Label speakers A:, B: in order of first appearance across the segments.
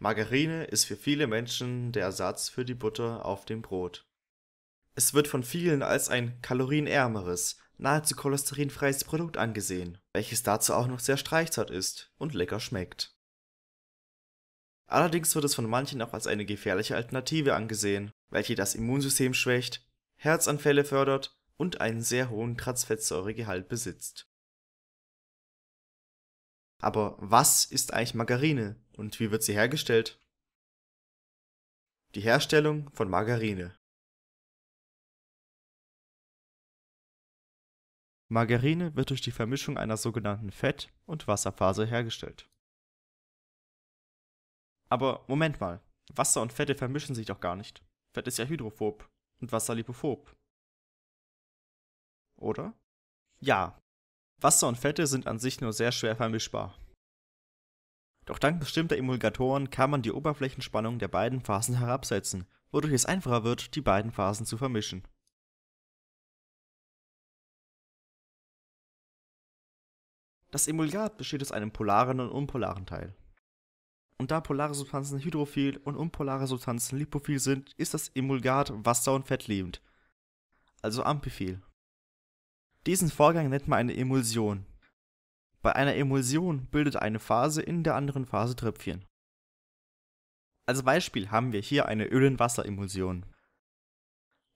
A: Margarine ist für viele Menschen der Ersatz für die Butter
B: auf dem Brot. Es wird von vielen als ein kalorienärmeres, nahezu cholesterinfreies Produkt angesehen, welches dazu auch noch sehr streichzart ist und lecker schmeckt. Allerdings wird es von manchen auch als eine gefährliche Alternative angesehen, welche das Immunsystem schwächt, Herzanfälle fördert und einen sehr hohen Transfettsäuregehalt
A: besitzt. Aber was ist eigentlich Margarine und wie wird sie hergestellt? Die Herstellung von Margarine. Margarine wird durch die Vermischung einer sogenannten Fett- und Wasserphase hergestellt. Aber Moment mal, Wasser und Fette vermischen sich doch gar nicht. Fett ist ja hydrophob und Wasser lipophob. Oder? Ja, Wasser und Fette sind an sich nur sehr schwer vermischbar.
B: Doch dank bestimmter Emulgatoren kann man die Oberflächenspannung der beiden Phasen herabsetzen, wodurch es einfacher
A: wird, die beiden Phasen zu vermischen Das Emulgat besteht aus einem polaren und unpolaren Teil.
B: Und da polare Substanzen hydrophil und unpolare Substanzen lipophil sind, ist das Emulgat wasser- und fettliebend, also amphiphil. Diesen Vorgang nennt man eine Emulsion bei einer Emulsion bildet eine Phase in der anderen Phase Tröpfchen. Als Beispiel haben wir hier eine Öl-in-Wasser-Emulsion.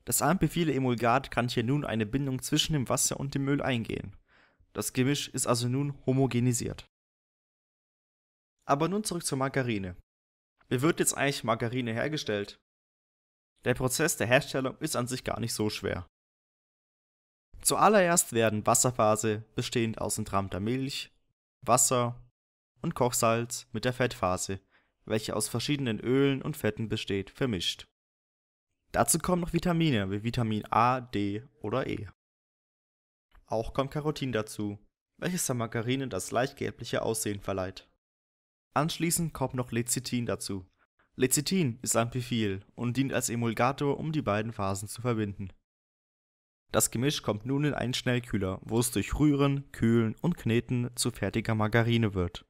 B: Das amphiphile Emulgat kann hier nun eine Bindung zwischen dem Wasser und dem Öl eingehen. Das Gemisch ist also nun homogenisiert. Aber nun zurück zur Margarine. Wie wird jetzt eigentlich Margarine hergestellt? Der Prozess der Herstellung ist an sich gar nicht so schwer. Zuallererst werden Wasserphase bestehend aus entrammter Milch, Wasser und Kochsalz mit der Fettphase, welche aus verschiedenen Ölen und Fetten besteht, vermischt. Dazu kommen noch Vitamine wie Vitamin A, D oder E. Auch kommt Carotin dazu, welches der Margarine das leicht gelbliche Aussehen verleiht. Anschließend kommt noch Lecithin dazu. Lecithin ist ein und dient als Emulgator, um die beiden Phasen zu verbinden das Gemisch kommt nun in einen Schnellkühler, wo es durch Rühren, Kühlen und Kneten zu fertiger Margarine wird.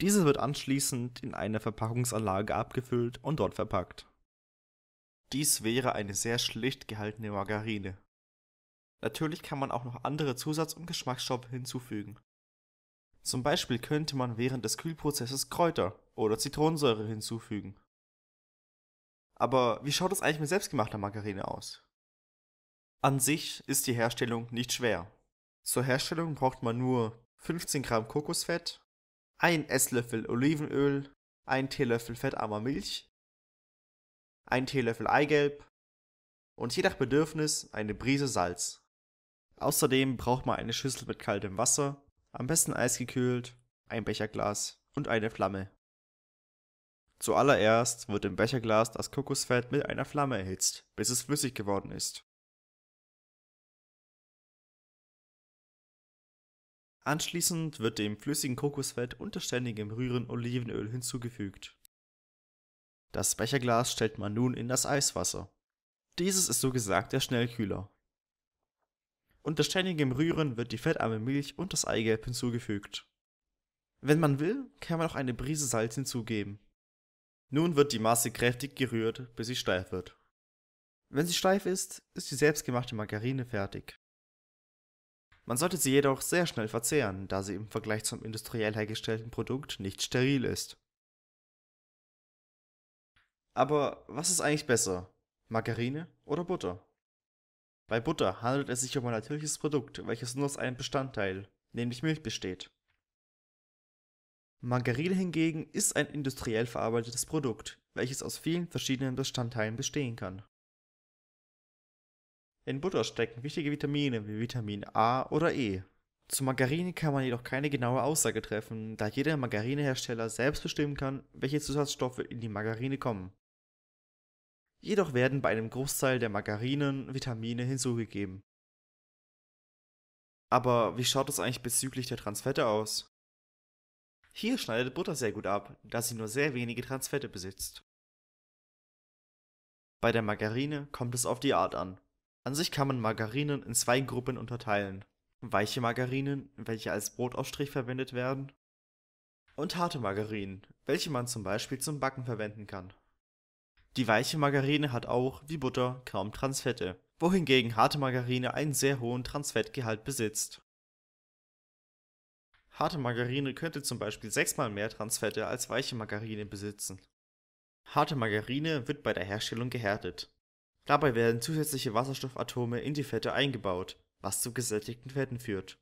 B: Diese wird anschließend in eine Verpackungsanlage abgefüllt und dort verpackt. Dies wäre eine sehr schlicht gehaltene Margarine. Natürlich kann man auch noch andere Zusatz- und Geschmacksstoffe hinzufügen. Zum Beispiel könnte man während des Kühlprozesses Kräuter oder Zitronensäure hinzufügen. Aber wie schaut es eigentlich mit selbstgemachter Margarine aus? An sich ist die Herstellung nicht schwer. Zur Herstellung braucht man nur 15 Gramm Kokosfett, 1 Esslöffel Olivenöl, 1 Teelöffel fettarmer Milch, 1 Teelöffel Eigelb und je nach Bedürfnis eine Prise Salz. Außerdem braucht man eine Schüssel mit kaltem Wasser, am besten eisgekühlt, ein Becherglas und eine Flamme. Zuallererst wird im Becherglas das
A: Kokosfett mit einer Flamme erhitzt, bis es flüssig geworden ist. Anschließend wird dem flüssigen Kokosfett unter ständigem Rühren Olivenöl hinzugefügt. Das Becherglas stellt man
B: nun in das Eiswasser. Dieses ist so gesagt der Schnellkühler. Unter ständigem Rühren wird die fettarme Milch und das Eigelb hinzugefügt. Wenn man will, kann man auch eine Prise Salz hinzugeben. Nun wird die Masse kräftig gerührt, bis sie steif wird. Wenn sie steif ist, ist die selbstgemachte Margarine fertig. Man sollte sie jedoch sehr schnell verzehren, da sie im Vergleich zum industriell hergestellten Produkt nicht steril ist. Aber was ist eigentlich besser, Margarine oder Butter? Bei Butter handelt es sich um ein natürliches Produkt, welches nur aus einem Bestandteil, nämlich Milch besteht. Margarine hingegen ist ein industriell verarbeitetes Produkt, welches aus vielen verschiedenen Bestandteilen bestehen kann in Butter stecken wichtige Vitamine wie Vitamin A oder E. Zu Margarine kann man jedoch keine genaue Aussage treffen, da jeder Margarinehersteller selbst bestimmen kann, welche Zusatzstoffe in die Margarine kommen. Jedoch werden bei einem Großteil der Margarinen Vitamine hinzugegeben. Aber wie schaut es eigentlich bezüglich der Transfette aus? Hier schneidet Butter sehr gut ab, da sie nur sehr wenige Transfette besitzt. Bei der Margarine kommt es auf die Art an. An sich kann man Margarinen in zwei Gruppen unterteilen: weiche Margarinen, welche als Brotaufstrich verwendet werden, und harte Margarinen, welche man zum Beispiel zum Backen verwenden kann. Die weiche Margarine hat auch, wie Butter, kaum Transfette, wohingegen harte Margarine einen sehr hohen Transfettgehalt besitzt. Harte Margarine könnte zum Beispiel sechsmal mehr Transfette als weiche Margarine besitzen. Harte Margarine wird bei der Herstellung gehärtet Dabei werden zusätzliche Wasserstoffatome in die Fette eingebaut, was zu gesättigten Fetten führt.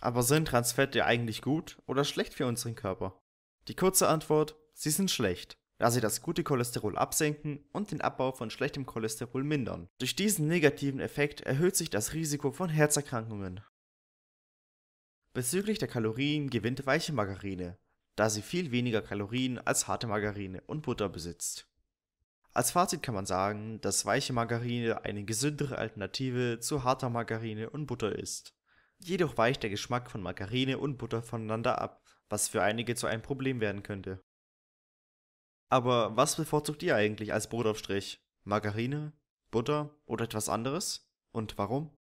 B: Aber sind Transfette eigentlich gut oder schlecht für unseren Körper? Die kurze Antwort: Sie sind schlecht, da sie das gute Cholesterol absenken und den Abbau von schlechtem Cholesterol mindern. Durch diesen negativen Effekt erhöht sich das Risiko von Herzerkrankungen. Bezüglich der Kalorien gewinnt weiche Margarine, da sie viel weniger Kalorien als harte Margarine und Butter besitzt. Als Fazit kann man sagen, dass weiche Margarine eine gesündere Alternative zu harter Margarine und Butter ist. Jedoch weicht der Geschmack von Margarine und Butter voneinander ab, was für einige zu einem Problem werden könnte. Aber was bevorzugt ihr eigentlich als Brotaufstrich? Margarine, Butter oder etwas anderes? Und warum?